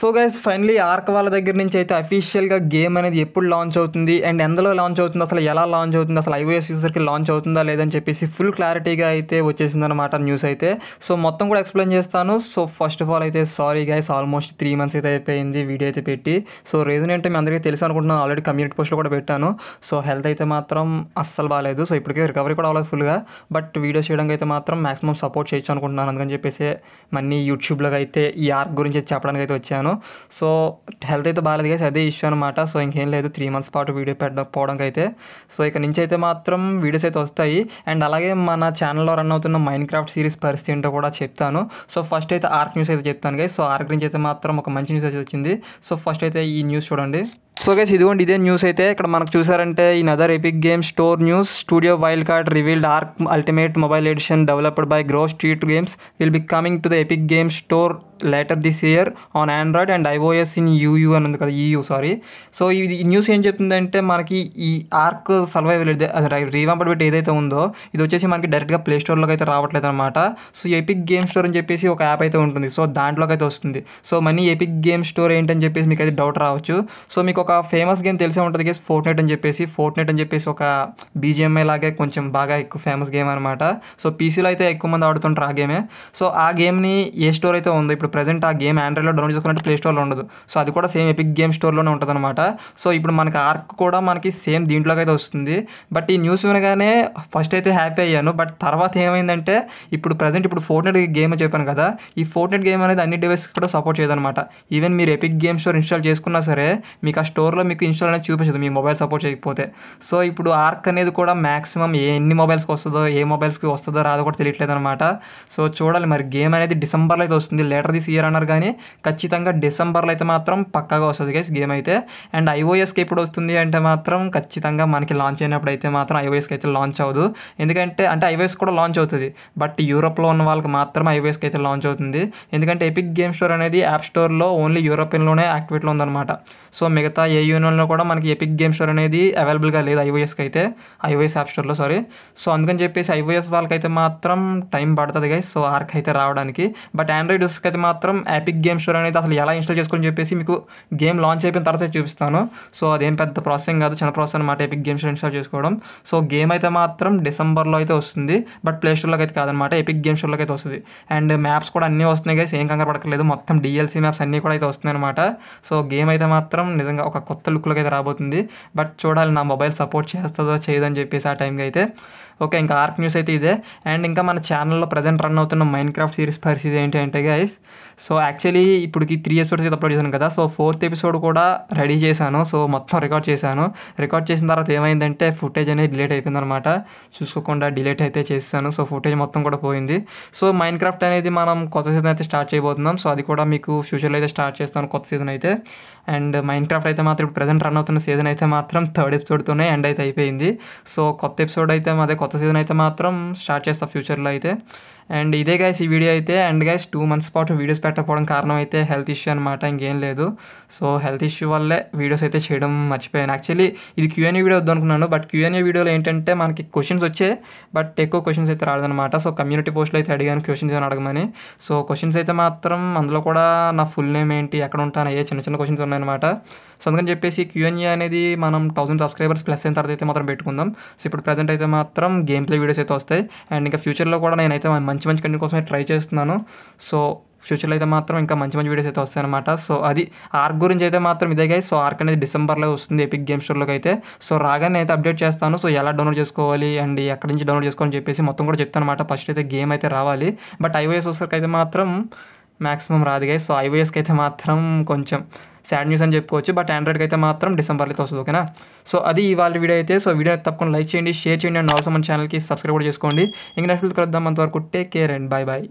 so guys finally arc వాళ్ళ దగ్గర నుంచి అయితే అఫీషియల్గా గేమ్ అనేది ఎప్పుడు లాంచ్ అవుతుంది అండ్ ఎందులో లాంచ్ అవుతుంది అసలు ఎలా లాంచ్ అవుతుంది అసలు ఐఓఎస్ యూజర్కి లాంచ్ అవుతుందా లేదని చెప్పేసి ఫుల్ క్లారిటీగా అయితే వచ్చేసిందనమాట న్యూస్ అయితే సో మొత్తం కూడా ఎక్స్ప్లెయిన్ చేస్తాను సో ఫస్ట్ ఆఫ్ ఆల్ అయితే sorry guys almost three months అయితే అయిపోయింది వీడియో అయితే పెట్టి సో రీజన్ ఏంటో మీ అందరికీ తెలుసు అనుకుంటున్నాను ఆల్రెడీ కమ్యూనిటీ పోస్ట్లో కూడా పెట్టాను సో హెల్త్ అయితే మాత్రం అస్సలు బాగాలేదు సో ఇప్పటికే రికవరీ కూడా అవ్వలేదు ఫుల్గా బట్ వీడియో చేయడానికి అయితే మాత్రం మాక్సిమం సపోర్ట్ చేయొచ్చు అనుకుంటున్నాను అందుకని చెప్పేసి మళ్ళీ యూట్యూబ్లో అయితే ఈ ఆర్క్ గురించి చెప్పడానికి అయితే వచ్చాను చేశాను సో హెల్త్ అయితే బాగాలేదు కదా అదే ఇష్యూ అనమాట సో ఇంకేం లేదు త్రీ మంత్స్ పాటు వీడియో పెట్టకపోవడం అయితే సో ఇక నుంచి అయితే మాత్రం వీడియోస్ అయితే వస్తాయి అండ్ అలాగే మన ఛానల్లో రన్ అవుతున్న మైండ్ క్రాఫ్ట్ సిరీస్ పరిస్థితి ఏంటో కూడా చెప్తాను సో ఫస్ట్ అయితే ఆర్క్ న్యూస్ అయితే చెప్తాను గైస్ సో ఆర్క్ నుంచి అయితే మాత్రం ఒక మంచి న్యూస్ అయితే వచ్చింది సో ఫస్ట్ అయితే ఈ న్యూస్ చూడండి సో గైస్ ఇదిగోండి ఇదే న్యూస్ అయితే ఇక్కడ మనకు చూసారంటే ఈ నదర్ Epic Game Store news Studio Wildcard revealed ARK Ultimate Mobile Edition developed by Grove Street Games will be coming to the Epic Game Store later this year on Android and iOS in UU అని ఉంది కదా EU sorry so ఇది news ఏం చెప్తుందంటే మనకి ఈ arc survival రీవాంపడ్ పెట్టి ఏదైతే ఉందో ఇది వచ్చేసి మనకి డైరెక్ట్గా ప్లే స్టోర్లోకి అయితే రావట్లేదు అనమాట సో ఎపిక్ గేమ్ స్టోర్ అని చెప్పేసి ఒక యాప్ అయితే ఉంటుంది సో దాంట్లోకి అయితే వస్తుంది సో మనీ ఎపిక్ గేమ్ స్టోర్ ఏంటని చెప్పేసి మీకు అయితే డౌట్ రావచ్చు సో మీకు ఒక ఫేమస్ గేమ్ తెలిసే ఉంటుంది కేసు ఫోర్ట్నెట్ అని చెప్పేసి ఫోర్ట్నెట్ అని చెప్పేసి ఒక బీజిఎంఐ లాగే కొంచెం బాగా ఎక్కువ ఫేమస్ గేమ్ అనమాట సో పీసీలో అయితే ఎక్కువ మంది ఆడుతుంటారు ఆ గేమే సో ఆ గేమ్ని ఏ స్టోర్ అయితే ఉందో ఇప్పుడు ఇప్పుడు ప్రజెంట్ ఆ గేమ్ ఆండ్రాయిడ్లో డౌన్లోడ్ చేసుకున్నట్టు ప్లే స్టోర్లో ఉండదు సో అది కూడా సేమ్ ఎపిక్ గేమ్ స్టోర్లోనే ఉంటుంది అనమాట సో ఇప్పుడు మనకి ఆర్క్ కూడా మనకి సేమ్ దీంట్లోకి అయితే వస్తుంది బట్ ఈ న్యూస్ వినగానే ఫస్ట్ అయితే హ్యాపీ అయ్యాను బట్ తర్వాత ఏమైందంటే ఇప్పుడు ప్రజెంట్ ఇప్పుడు ఫోర్ట్నెట్ గేమ్ చెప్పాను కదా ఈ ఫోర్ట్నెట్ గేమ్ అనేది అన్ని డివైస్ కూడా సపోర్ట్ చేయదనమాట ఈవెన్ మీరు ఎపిక్ గేమ్ స్టోర్ ఇన్స్టాల్ చేసుకున్నా సరే మీకు ఆ స్టోర్లో మీకు ఇన్స్టాల్ అనేది చూపించదు మీ మొబైల్ సపోర్ట్ చేయకపోతే సో ఇప్పుడు ఆర్క్ అనేది కూడా మ్యాక్సిమం ఎన్ని మొబైల్స్కి వస్తుందో ఏ మొబైల్స్కి వస్తుందో రాదో కూడా తెలియట్లేదు అనమాట సో చూడాలి మరి గేమ్ అనేది డిసెంబర్లో అయితే వస్తుంది లేటర్ దిస్ ఇయర్ అన్నారు కానీ ఖచ్చితంగా డిసెంబర్లో అయితే మాత్రం పక్కాగా వస్తుంది గైస్ గేమ్ అయితే అండ్ ఐఓఎస్కి ఎప్పుడు వస్తుంది అంటే మాత్రం ఖచ్చితంగా మనకి లాంచ్ అయినప్పుడు అయితే మాత్రం ఐఓఎస్కి అయితే లాంచ్ అవ్వదు ఎందుకంటే అంటే ఐఓఎస్ కూడా లాంచ్ అవుతుంది బట్ యూరోప్లో ఉన్న వాళ్ళకి మాత్రం ఐఓఎస్కి అయితే లాంచ్ అవుతుంది ఎందుకంటే ఎపిక్ గేమ్ స్టోర్ అనేది యాప్ స్టోర్లో ఓన్లీ యూరోపియన్లోనే యాక్టివేట్లో ఉందన్నమాట సో మిగతా ఏ యూనియన్లో కూడా మనకి ఎపిక్ గేమ్ స్టోర్ అనేది అవైలబుల్గా లేదు ఐఓఎస్కి అయితే ఐఓఎస్ యాప్ స్టోర్లో సారీ సో అందుకని చెప్పేసి ఐఓఎస్ వాళ్ళకైతే మాత్రం టైం పడుతుంది గైస్ సో ఆర్క్ అయితే రావడానికి బట్ ఆండ్రాయిడ్ యూస్కి అయితే మాత్రం యాపిక్ గేమ్ స్టోర్ అనేది అసలు ఎలా ఇన్స్టాల్ చేసుకొని చెప్పేసి మీకు గేమ్ లాంచ్ అయిపోయిన తర్వాత చూపిస్తాను సో అదేం పెద్ద ప్రాసెసింగ్ కాదు చిన్న ప్రాసెస్ అనమాట ఎపిక్ గేమ్ స్టోర్ ఇన్స్టాల్ చేసుకోవడం సో గేమ్ అయితే మాత్రం డిసెంబర్లో అయితే వస్తుంది బట్ ప్లే స్టోర్లోకి అయితే కాదనమాట ఎపిక్ గేమ్ స్టోర్లోకి అయితే వస్తుంది అండ్ మ్యాప్స్ కూడా అన్నీ వస్తున్నాయి కానీ ఏం కంగారు పడకలేదు మొత్తం డిఎల్సీ మ్యాప్స్ అన్నీ కూడా అయితే వస్తున్నాయి అనమాట సో గేమ్ అయితే మాత్రం నిజంగా ఒక కొత్త లుక్లోకి అయితే రాబోతుంది బట్ చూడాలి నా మొబైల్ సపోర్ట్ చేస్తుందో చేయదని చెప్పేసి ఆ టైంకి అయితే ఓకే ఇంకా ఆర్క్ న్యూస్ అయితే ఇదే అండ్ ఇంకా మన ఛానల్లో ప్రజెంట్ రన్ అవుతున్న మైన్ క్రాఫ్ట్ సిరీస్ పరిస్థితి ఏంటంటే గైస్ సో యాక్చువల్లీ ఇప్పటికి త్రీ ఎపిసోడ్స్ అయితే అప్లోడ్ చేశాను కదా సో ఫోర్త్ ఎపిసోడ్ కూడా రెడీ చేశాను సో మొత్తం రికార్డ్ చేశాను రికార్డ్ చేసిన తర్వాత ఏమైందంటే ఫుటేజ్ అనేది డిలేట్ అయిపోయిందనమాట చూసుకోకుండా డిలేట్ అయితే చేశాను సో ఫుటేజ్ మొత్తం కూడా పోయింది సో మైన్ క్రాఫ్ట్ అనేది మనం కొత్త సీజన్ అయితే స్టార్ట్ చేయబోతున్నాం సో అది కూడా మీకు ఫ్యూచర్లో అయితే స్టార్ట్ చేస్తాను కొత్త సీజన్ అయితే అండ్ మైండ్ క్రాఫ్ట్ అయితే మాత్రం ఇప్పుడు ప్రజెంట్ రన్ అవుతున్న సీజన్ అయితే మాత్రం థర్డ్ ఎపిసోడ్తోనే ఎండ్ అయితే అయిపోయింది సో కొత్త ఎపిసోడ్ అయితే అదే కొత్త సీజన్ అయితే మాత్రం స్టార్ట్ చేస్తా ఫ్యూచర్లో అయితే అండ్ ఇదే గైస్ ఈ వీడియో అయితే అండ్ గైస్ టూ మంత్స్ పాటు వీడియోస్ పెట్టకపోవడం కారణం అయితే హెల్త్ ఇష్యూ అనమాట ఇంకేం లేదు సో హెల్త్ ఇష్యూ వల్లే వీడియోస్ అయితే చేయడం మర్చిపోయాను యాక్చువల్లీ ఇది క్యూఎన్ఏ వీడియో వద్దనుకున్నాను బట్ క్యూఎన్ఏ వీడియోలో ఏంటంటే మనకి క్వశ్చన్స్ వచ్చే బట్ ఎక్కువ క్వశ్చన్స్ అయితే రాదనమాట సో కమ్యూనిటీ పోస్ట్లో అయితే అడిగాను క్వశ్చన్స్ అని అడగమని సో క్వశ్చన్స్ అయితే మాత్రం అందులో కూడా నా ఫుల్ నేమ్ ఏంటి ఎక్కడ ఉంటాను అయ్యే చిన్న చిన్న క్వశ్చన్స్ ఉన్నాయన్నమాట సో అందుకని చెప్పేసి క్యూఎన్ఏ అనేది మనం థౌసండ్ సబ్స్క్రైబర్స్ ప్లస్ అయిన తర్వాత అయితే మాత్రం పెట్టుకుందాం సో ఇప్పుడు ప్రజెంట్ అయితే మాత్రం గేమ్ ప్లే వీడియోస్ అయితే వస్తాయి అండ్ ఇంకా ఫ్యూచర్లో కూడా నేనైతే మంచి మంచి మంచి కంటెంట్ కోసమే ట్రై చేస్తున్నాను సో ఫ్యూచర్లో అయితే మాత్రం ఇంకా మంచి మంచి వీడియోస్ అయితే వస్తాయన్నమాట సో అది ఆర్క్ గురించి అయితే మాత్రం ఇదే గైస్ సో ఆర్క్ అనేది డిసెంబర్లో వస్తుంది ఎపిక్ గేమ్ స్టోర్లోకి అయితే సో రాగానే అయితే అప్డేట్ చేస్తాను సో ఎలా డౌన్లోడ్ చేసుకోవాలి అండ్ ఎక్కడి నుంచి డౌన్లోడ్ చేసుకోవాలని చెప్పేసి మొత్తం కూడా చెప్తాను అనమాట ఫస్ట్ అయితే గేమ్ అయితే రావాలి బట్ ఐఓఎస్ వస్తే అయితే మాత్రం మాక్సిమం రాదు గైస్ సో ఐఓఎస్కి అయితే మాత్రం కొంచెం సాడ్ న్యూస్ అని చెప్పుకోవచ్చు బట్ ఆండ్రాయిడ్కి అయితే మాత్రం డిసెంబర్లో అయితే వస్తుంది ఓకేనా సో అది ఇవాళ వీడియో అయితే సో వీడియో తప్పకుండా లైక్ చేయండి షేర్ చేయండి అండ్ ఆల్సో మన ఛానల్కి సబ్స్క్రైబ్ కూడా చేసుకోండి ఇంకా నెక్స్ట్ కలుద్దాం అంతవరకు take care and bye bye